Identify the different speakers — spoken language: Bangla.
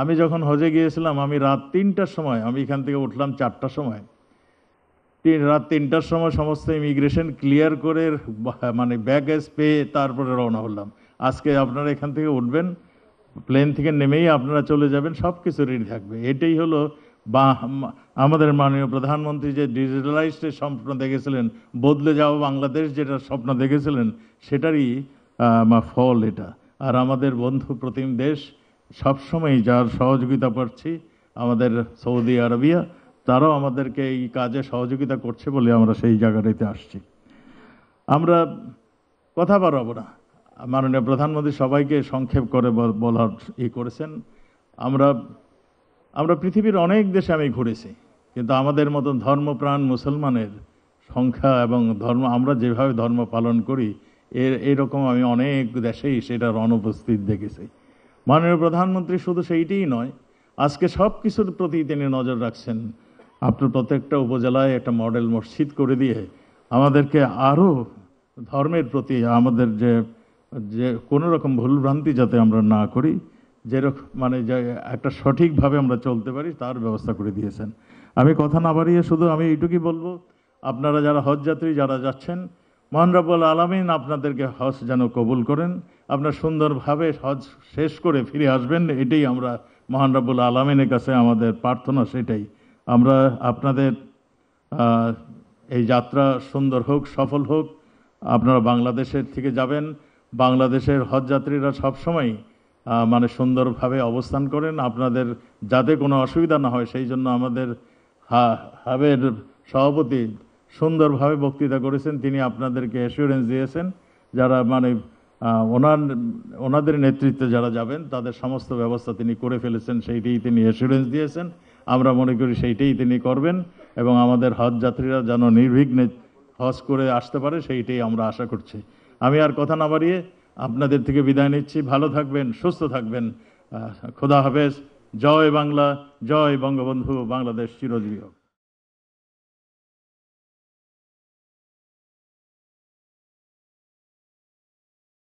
Speaker 1: আমি যখন হজে গিয়েছিলাম আমি রাত তিনটার সময় আমি এখান থেকে উঠলাম চারটার সময় তিন রাত তিনটার সময় সমস্ত ইমিগ্রেশন ক্লিয়ার করে মানে ব্যাগেজ পেয়ে তারপরে রওনা হলাম আজকে আপনারা এখান থেকে উঠবেন প্লেন থেকে নেমেই আপনারা চলে যাবেন সব কিছু রেডি থাকবে এটাই হলো বা আমাদের মাননীয় প্রধানমন্ত্রী যে ডিজিটালাইজডের স্বপ্ন দেখেছিলেন বদলে যাওয়া বাংলাদেশ যেটা স্বপ্ন দেখেছিলেন সেটারই ফল এটা আর আমাদের বন্ধু প্রতিম দেশ সবসময় যার সহযোগিতা পাচ্ছি আমাদের সৌদি আরবিয়া তারাও আমাদেরকে এই কাজে সহযোগিতা করছে বলে আমরা সেই জায়গাটাতে আসছি আমরা কথা বাড়াবো না মাননীয় প্রধানমন্ত্রী সবাইকে সংক্ষেপ করে বলার ই করেছেন আমরা আমরা পৃথিবীর অনেক দেশে আমি ঘুরেছি কিন্তু আমাদের মতন ধর্মপ্রাণ মুসলমানের সংখ্যা এবং ধর্ম আমরা যেভাবে ধর্ম পালন করি এর এরকম আমি অনেক দেশেই সেটার অনুপস্থিত দেখেছি মাননীয় প্রধানমন্ত্রী শুধু সেইটিই নয় আজকে সব কিছুর প্রতি তিনি নজর রাখছেন আপনার প্রত্যেকটা উপজেলায় একটা মডেল মসজিদ করে দিয়ে আমাদেরকে আরও ধর্মের প্রতি আমাদের যে যে কোনো রকম ভুলভ্রান্তি যাতে আমরা না করি যেরকম মানে একটা সঠিকভাবে আমরা চলতে পারি তার ব্যবস্থা করে দিয়েছেন আমি কথা না বাড়িয়ে শুধু আমি এইটুকুই বলবো আপনারা যারা হজযাত্রী যারা যাচ্ছেন মহানরাবুল আলমিন আপনাদেরকে হজ যেন কবুল করেন আপনার সুন্দরভাবে হজ শেষ করে ফিরে আসবেন এটাই আমরা মহানরাবুল আলমিনের কাছে আমাদের প্রার্থনা সেটাই আমরা আপনাদের এই যাত্রা সুন্দর হোক সফল হোক আপনারা বাংলাদেশের থেকে যাবেন বাংলাদেশের হজযাত্রীরা সবসময় মানে সুন্দরভাবে অবস্থান করেন আপনাদের যাতে কোনো অসুবিধা না হয় সেই জন্য আমাদের হাবের সভাপতি সুন্দরভাবে বক্তৃতা করেছেন তিনি আপনাদেরকে অ্যাসিউরেন্স দিয়েছেন যারা মানে ওনার ওনাদের নেতৃত্বে যারা যাবেন তাদের সমস্ত ব্যবস্থা তিনি করে ফেলেছেন সেইটাই তিনি অ্যাসিওরেন্স দিয়েছেন আমরা মনে করি সেইটাই তিনি করবেন এবং আমাদের হজ যাত্রীরা যেন নির্বিঘ্নে হজ করে আসতে পারে সেইটাই আমরা আশা করছি আমি আর কথা না বাড়িয়ে আপনাদের থেকে বিদায় নিচ্ছি ভালো থাকবেন সুস্থ থাকবেন খোদা হাফেজ জয় বাংলা জয় বঙ্গবন্ধু বাংলাদেশ চিরজীবী হোক